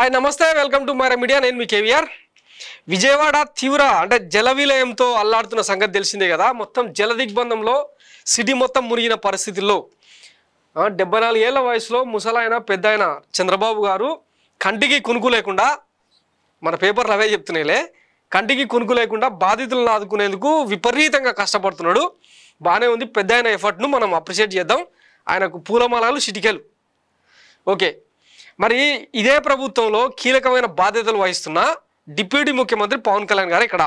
hi నమస్తే welcome to my media నేను మీ కేవీఆర్ విజయవాడ తీవ్ర అంటే జల విలయంతో అల్లాడుతున్న సంగతి తెలిసిందే కదా మొత్తం జల దిగ్బంధంలో సిటీ మొత్తం మునిగిన పరిస్థితుల్లో డెబ్బై ఏళ్ళ వయసులో ముసలాయన పెద్దాయన చంద్రబాబు గారు కంటికి కునుకు లేకుండా మన పేపర్లు అవే చెప్తున్నాయిలే కంటికి కునుకు లేకుండా బాధితులను ఆదుకునేందుకు విపరీతంగా కష్టపడుతున్నాడు బాగానే ఉంది పెద్ద ఎఫర్ట్ను మనం అప్రిషియేట్ చేద్దాం ఆయనకు పూలమాలలు చిటికెలు ఓకే మరి ఇదే ప్రభుత్వంలో కీలకమైన బాధ్యతలు వహిస్తున్న డిప్యూటీ ముఖ్యమంత్రి పవన్ కళ్యాణ్ గారు ఇక్కడ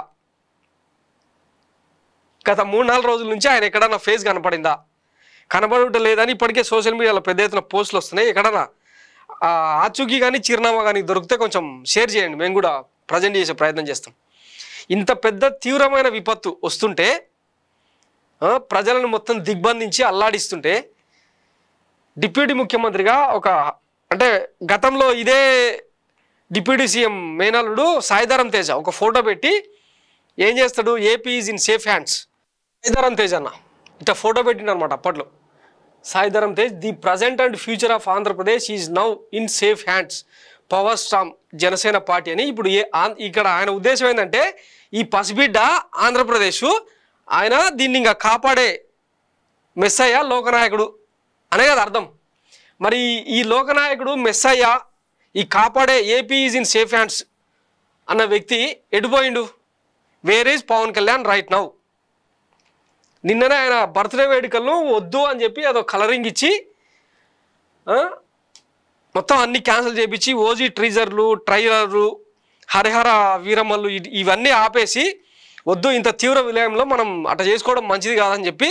గత మూడు నాలుగు రోజుల నుంచి ఆయన ఎక్కడన్నా ఫేస్ కనపడిందా కనబడటం లేదని ఇప్పటికే సోషల్ మీడియాలో పెద్ద ఎత్తున పోస్టులు వస్తున్నాయి ఎక్కడన్నా ఆచూకీ కానీ చిరునామా కానీ దొరికితే కొంచెం షేర్ చేయండి మేము కూడా ప్రజెంట్ చేసే ప్రయత్నం చేస్తాం ఇంత పెద్ద తీవ్రమైన విపత్తు వస్తుంటే ప్రజలను మొత్తం దిగ్బంధించి అల్లాడిస్తుంటే డిప్యూటీ ముఖ్యమంత్రిగా ఒక అంటే గతంలో ఇదే డిప్యూటీ సీఎం మేనల్లుడు సాయిధారం తేజ ఒక ఫోటో పెట్టి ఏం చేస్తాడు AP is in safe hands Sai Dharam Tej అన్న ఇట్లా ఫోటో పెట్టిండనమాట అప్పట్లో Sai Dharam Tej the present and future of Andhra Pradesh is now in safe hands power star Janasena party అని ఇప్పుడు ఏ ఇక్కడ ఆయన ఉద్దేశం ఏంటంటే ఈ పసిబిడ్డ ఆంధ్రప్రదేశ్ ఆయన దీన్ని ఇంకా కాపాడే మెస్సయ్య లోకనాయకుడు అనే కదా అర్థం మరి ఈ లోకనాయకుడు మెస్సయ్య ఈ కాపాడే AP is in safe hands అన్న వ్యక్తి ఎడిపోయిండు where is Pawan Kalyan right now నిన్ననే ఆయన బర్త్డే వేడుకలను వద్దు అని చెప్పి అదో కలరింగ్ ఇచ్చి మొత్తం అన్ని క్యాన్సిల్ చేయించి ఓజీ ట్రీజర్లు ట్రైలర్లు హరిహర వీరమ్మలు ఇవన్నీ ఆపేసి వద్దు ఇంత తీవ్ర విలయంలో మనం అట చేసుకోవడం మంచిది కాదని చెప్పి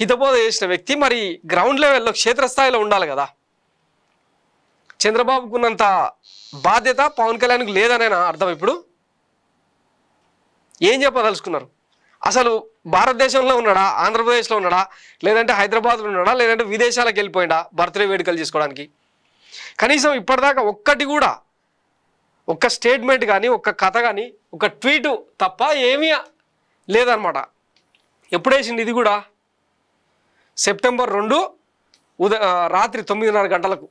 హితబోధ చేసిన వ్యక్తి మరి గ్రౌండ్ లెవెల్లో క్షేత్రస్థాయిలో ఉండాలి కదా చంద్రబాబుకున్నంత బాధ్యత పవన్ కళ్యాణ్కి లేదనే అర్థం ఇప్పుడు ఏం చెప్పదలుచుకున్నారు అసలు భారతదేశంలో ఉన్నాడా ఆంధ్రప్రదేశ్లో ఉన్నాడా లేదంటే హైదరాబాద్లో ఉన్నాడా లేదంటే విదేశాలకు వెళ్ళిపోయిందా బర్త్డే వేడుకలు చేసుకోవడానికి కనీసం ఇప్పటిదాకా ఒక్కటి కూడా ఒక్క స్టేట్మెంట్ కానీ ఒక్క కథ కానీ ఒక ట్వీటు తప్ప ఏమీ లేదనమాట ఎప్పుడేసింది ఇది కూడా సెప్టెంబర్ రెండు ఉద రాత్రి తొమ్మిదిన్నర గంటలకు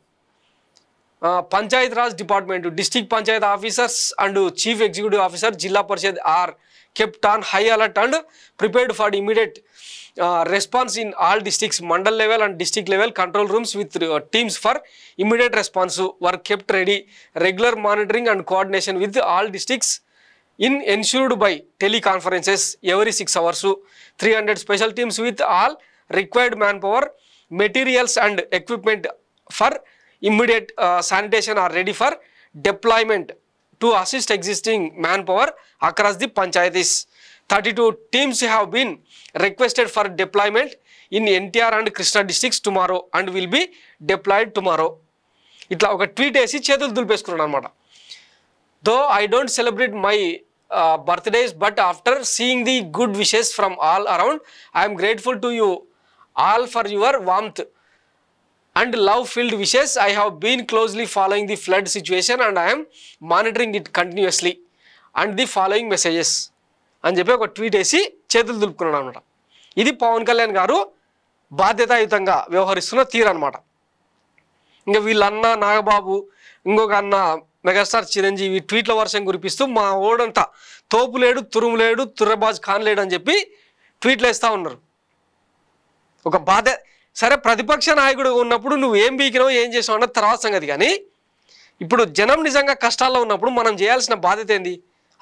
Panchayat Raj department district panchayat officers and chief executive officer Zilla Parishad are kept on high alert and prepared for immediate response in all districts mandal level and district level control rooms with teams for immediate response were kept ready regular monitoring and coordination with all districts is ensured by teleconferences every six hours three hundred special teams with all required manpower materials and equipment for immediate sanitation are ready for deployment to assist existing manpower across the panchayats thirty two teams have been requested for deployment in NTR and Krishna districts tomorrow and will be deployed tomorrow ఇట్లా ఒక tweet వేసి చేతులు దులిపేసుకున్నాను అనమాట though I don't celebrate my birthdays but after seeing the good wishes from all around I'm grateful to you all for your warmth and love filled wishes I have been closely following the flood situation and I'm monitoring it continuously and the following messages అని చెప్పి ఒక tweet వేసి చేతులు దులుపుకున్నాడు అనమాట ఇది పవన్ కళ్యాణ్ గారు బాధ్యతాయుతంగా వ్యవహరిస్తున్న తీరు అనమాట ఇంకా వీళ్ళన్న నాగబాబు ఇంకొక అన్న మెగాస్టార్ చిరంజీవి ట్వీట్ల వర్షం కురిపిస్తూ మా ఓడంతా తోపులేడు తురుములేడు తుర్రబాజ్ ఖాన్ లేడు అని చెప్పి ట్వీట్లు వేస్తూ ఉన్నారు ఒక బాధ సరే ప్రతిపక్ష నాయకుడు ఉన్నప్పుడు నువ్వు ఏం బీకినావు ఏం చేసావు అన్నది తర్వాత సంగతి కానీ ఇప్పుడు జనం నిజంగా కష్టాల్లో ఉన్నప్పుడు మనం చేయాల్సిన బాధ్యత ఏంది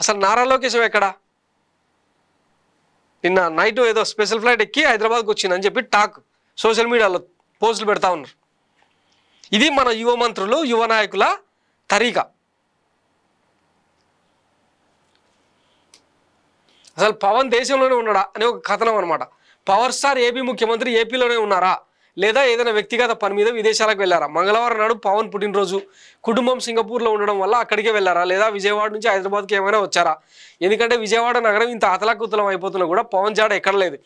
అసలు నారా లోకేశం ఎక్కడా నిన్న నైట్ ఏదో స్పెషల్ ఫ్లైట్ ఎక్కి హైదరాబాద్కి వచ్చిందని చెప్పి టాక్ సోషల్ మీడియాలో పోస్టులు పెడతా ఉన్నారు ఇది మన యువ మంత్రులు యువ నాయకుల తరీక అసలు పవన్ దేశంలోనే ఉన్నాడా అనే ఒక కథనం అనమాట పవర్ స్టార్ ఏపీ ముఖ్యమంత్రి ఏపీలోనే ఉన్నారా లేదా ఏదైనా వ్యక్తిగత పని మీద విదేశాలకు వెళ్ళారా మంగళవారం నాడు పవన్ పుట్టినరోజు కుటుంబం సింగపూర్లో ఉండడం వల్ల అక్కడికే వెళ్ళారా లేదా విజయవాడ నుంచి హైదరాబాద్కి ఏమైనా వచ్చారా ఎందుకంటే విజయవాడ నగరం ఇంత అతలాకుతలం అయిపోతున్నా కూడా పవన్ జాడ ఎక్కడ లేదు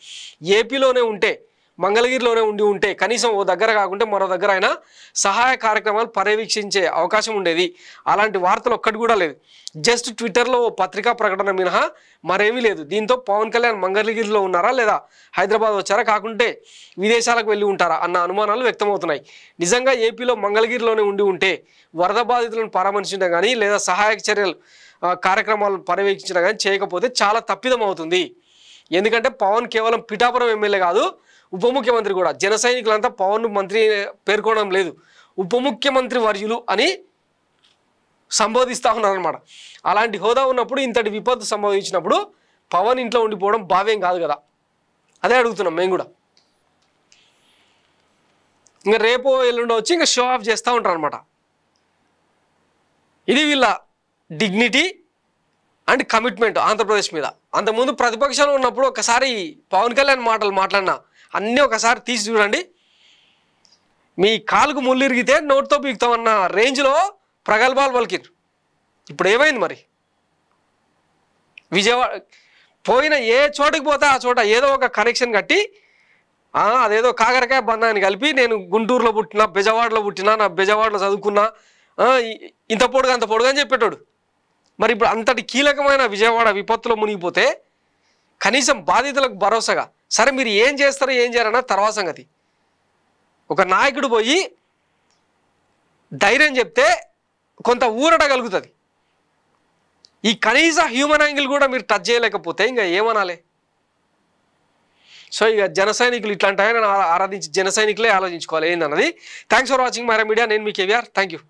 ఏపీలోనే ఉంటే మంగళగిరిలోనే ఉండి ఉంటే కనీసం ఓ దగ్గర కాకుంటే మరో దగ్గర అయినా సహాయ కార్యక్రమాలు పర్యవేక్షించే అవకాశం ఉండేది అలాంటి వార్తలు ఒక్కటి కూడా లేదు జస్ట్ ట్విట్టర్లో ఓ పత్రికా ప్రకటన మినహా మరేమీ లేదు దీంతో పవన్ కళ్యాణ్ మంగళగిరిలో ఉన్నారా లేదా హైదరాబాద్ వచ్చారా కాకుంటే విదేశాలకు వెళ్ళి ఉంటారా అన్న అనుమానాలు వ్యక్తమవుతున్నాయి నిజంగా ఏపీలో మంగళగిరిలోనే ఉండి ఉంటే వరద బాధితులను పరామర్శించడం కానీ లేదా సహాయక చర్యలు కార్యక్రమాలు పర్యవేక్షించడం కానీ చేయకపోతే చాలా తప్పిదం అవుతుంది ఎందుకంటే పవన్ కేవలం పిఠాపురం ఎమ్మెల్యే కాదు ఉప ముఖ్యమంత్రి కూడా జన సైనికులంతా పవన్ మంత్రి పేర్కొనడం లేదు ఉప ముఖ్యమంత్రి వర్యులు అని సంబోధిస్తూ ఉన్నారనమాట అలాంటి హోదా ఉన్నప్పుడు ఇంతటి విపత్తు సంభవించినప్పుడు పవన్ ఇంట్లో ఉండిపోవడం భావ్యం కాదు కదా అదే అడుగుతున్నాం మేము కూడా ఇంకా రేపో ఎల్లుండో వచ్చి ఇంకా షో ఆఫ్ చేస్తూ ఉంటారు అనమాట ఇది వీళ్ళ డిగ్నిటీ అండ్ కమిట్మెంట్ ఆంధ్రప్రదేశ్ మీద అంతకుముందు ప్రతిపక్షంలో ఉన్నప్పుడు ఒకసారి పవన్ కళ్యాణ్ మాటలు మాట్లాడినా అన్నీ ఒకసారి తీసి చూడండి మీ కాలుకు ముళ్ళు ఇరిగితే నోటితో పీకుతామన్న రేంజ్లో ప్రగల్భాలు పలికిరు ఇప్పుడు ఏమైంది మరి విజయవాడ పోయిన ఏ చోటుకి పోతే ఆ చోట ఏదో ఒక కనెక్షన్ కట్టి అదేదో కాకరకాయ బంధాన్ని కలిపి నేను గుంటూరులో పుట్టినా బెజవాడలో పుట్టినా నా బెజవాడలో చదువుకున్నా ఇంత పొడుగా అంత పొడుగా అని చెప్పేటోడు మరి ఇప్పుడు అంతటి కీలకమైన విజయవాడ విపత్తులో మునిగిపోతే కనీసం బాధితులకు భరోసాగా సరే మీరు ఏం చేస్తారో ఏం చేయాలన్నా తర్వాత సంగతి ఒక నాయకుడు పోయి ధైర్యం చెప్తే కొంత ఊరటగలుగుతుంది ఈ కనీస హ్యూమన్ యాంగిల్ కూడా మీరు టచ్ చేయలేకపోతే ఇంకా ఏమనాలి సో ఇక జన సైనికులు ఇట్లాంటి ఆరాధించి జన సైనికులే ఆలోచించుకోవాలి ఏందన్నది thanks for watching my media నేను మీ కేవీఆర్ థ్యాంక్ యూ